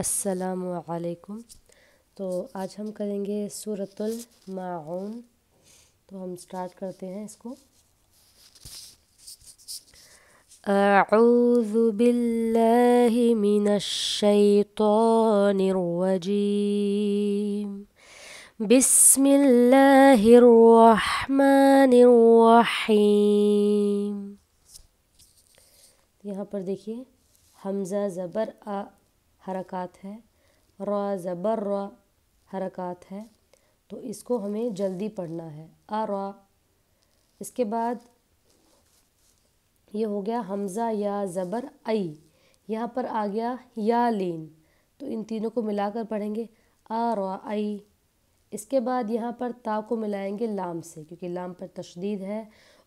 السلام علیکم تو آج ہم کریں گے صورت المعون تو ہم سٹارٹ کرتے ہیں اس کو اعوذ باللہ من الشیطان الرجیم بسم اللہ الرحمن الرحیم یہاں پر دیکھیے حمزہ آ حرکات ہے را زبر را حرکات ہے تو اس کو ہمیں جلدی پڑھنا ہے آ را اس کے بعد یہ ہو گیا حمزہ یا زبر ای یہاں پر آ گیا یا لین تو ان تینوں کو ملا کر پڑھیں گے آ را ای اس کے بعد یہاں پر تا کو ملائیں گے لام سے کیونکہ لام پر تشدید ہے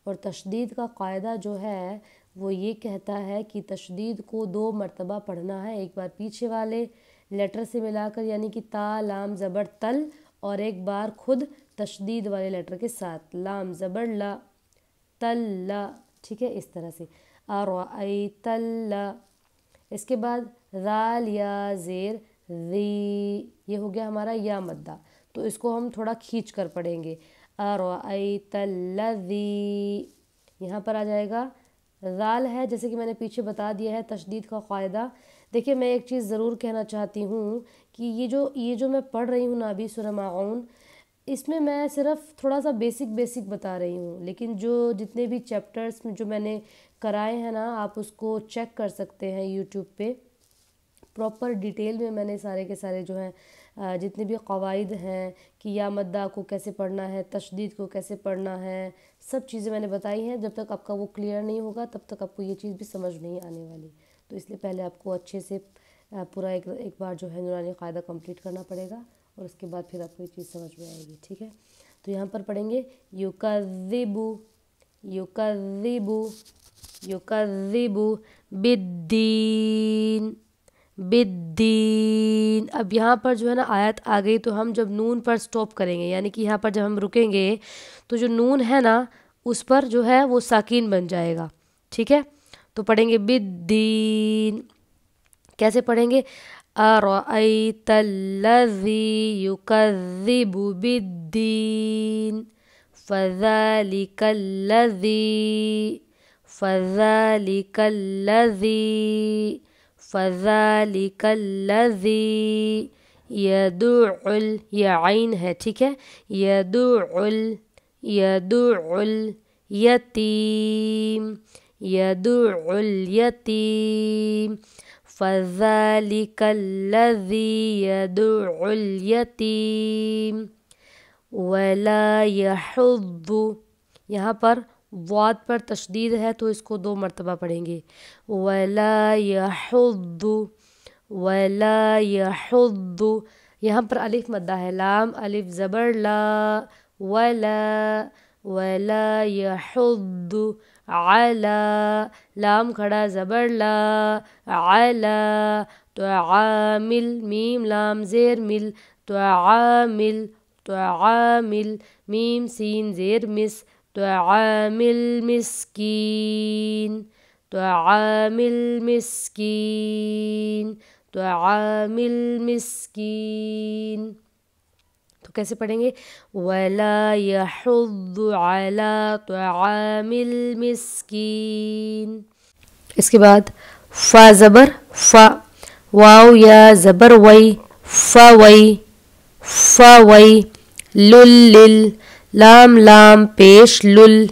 اور تشدید کا قاعدہ جو ہے وہ یہ کہتا ہے کہ تشدید کو دو مرتبہ پڑھنا ہے ایک بار پیچھے والے لیٹر سے ملا کر یعنی کہ تا لام زبر تل اور ایک بار خود تشدید والے لیٹر کے ساتھ لام زبر لا تل لا ٹھیک ہے اس طرح سے ارو آئی تل لا اس کے بعد رال یا زیر ری یہ ہو گیا ہمارا یا مدہ تو اس کو ہم تھوڑا کھینچ کر پڑھیں گے آر آئی تل یہاں پر آ جائے گا زال ہے جیسے کہ میں نے پیچھے بتا دیا ہے تشدید کا قاعدہ دیکھیے میں ایک چیز ضرور کہنا چاہتی ہوں کہ یہ جو یہ جو میں پڑھ رہی ہوں نابی سورہ معاون اس میں میں صرف تھوڑا سا بیسک بیسک بتا رہی ہوں لیکن جو جتنے بھی چیپٹرس جو میں نے کرائے ہیں نا آپ اس کو چیک کر سکتے ہیں یوٹیوب پہ پراپر ڈیٹیل میں میں نے سارے کے سارے جو ہیں جتنے بھی قواعد ہیں کہ یا مدہ کو کیسے پڑھنا ہے تشدید کو کیسے پڑھنا ہے سب چیزیں میں نے بتائی ہیں جب تک آپ کا وہ کلیئر نہیں ہوگا تب تک آپ کو یہ چیز بھی سمجھ نہیں آنے والی تو اس لیے پہلے آپ کو اچھے سے پورا ایک ایک بار جو ہے نورانی قاعدہ کمپلیٹ کرنا پڑے گا اور اس کے بعد پھر آپ کو یہ چیز سمجھ میں آئے گی ٹھیک ہے تو یہاں پر پڑھیں گے یوکذبو یوکذبو یوکذبو بالدین یو بدین بدین اب یہاں پر جو ہے نا آیت آ گئی تو ہم جب نون پر سٹاپ کریں گے یعنی کہ یہاں پر جب ہم رکیں گے تو جو نون ہے نا اس پر جو ہے وہ ساکین بن جائے گا ٹھیک ہے تو پڑھیں گے بدین کیسے پڑھیں گے ارائیت اللذی یکذب بدین فذالک اللذی فذالک اللذی فذلك الذي يدع ال يا عين هاتك يدع ال يدع اليتيم يدع اليتيم فذلك الذي يدع اليتيم ولا يحض يا هبر واد پر تشدید ہے تو اس کو دو مرتبہ پڑھیں گے ولا یحض ولا یحض یہاں پر مدہ ہے لام الف زبر لا ولا ولا يحض علا لام کھڑا زبر لا علا تو عامل میم لام زیر مل تو عامل تو عامل میم سین زیر مس طعام المسكين طعام المسكين طعام المسكين تو كيسي پڑھیں ولا يحض على طعام المسكين اس کے بعد فا زبر فا واو يا زبر وي فا وي فا وي لل لل لام لام پیش لل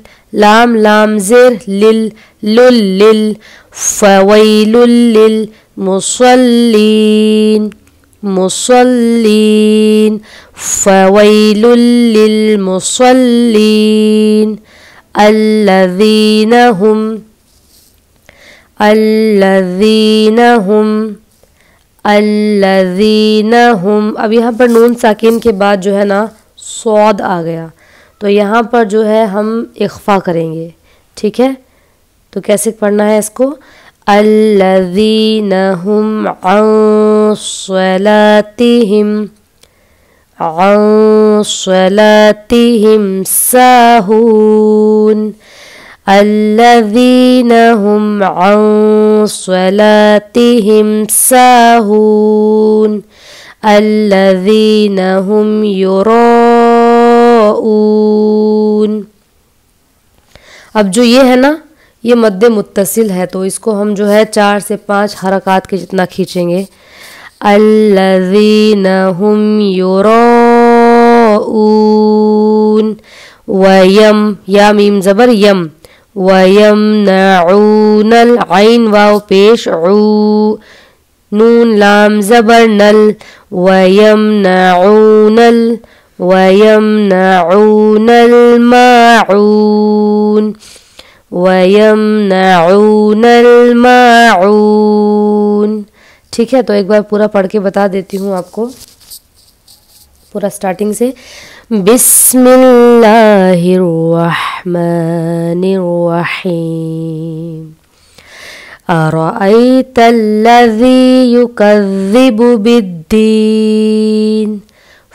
لام لام زر لل لل فوئی لِل مسلی مصلین فویل لل مسلی الین ہوں الین ہوں الین ہوں اب یہاں پر نون ساکن کے بعد جو ہے نا سعود آ گیا تو یہاں پر جو ہے ہم اخفا کریں گے ٹھیک ہے تو کیسے پڑھنا ہے اس کو الوین ہم او سلتی ہم اویلتیم سہ الین ہوں اوں سویلتیم سہ الین ہوں یور اون اب جو یہ ہے نا یہ مد متصل ہے تو اس کو ہم جو ہے چار سے پانچ حرکات کے جتنا کھینچیں گے الذین هم اون ویم یا میم زبر یم ویم نعون العین واو پیش نون لام زبر نل ویم نعون العین ويمنعون الماعون ويمنعون الماعون ठीक है तो एक बार पूरा पढ़ के बता देती हूँ आपको पूरा स्टार्टिंग से बिस्मिल्लाहिर्रहमानिर्रहीम أرأيت الذي يكذب بالدين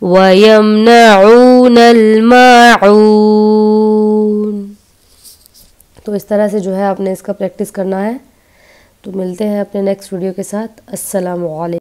وَيَمْنَعُونَ الْمَاعُونَ تو اس طرح سے جو ہے آپ نے اس کا پریکٹس کرنا ہے تو ملتے ہیں اپنے نیکسٹ ویڈیو کے ساتھ السلام علیکم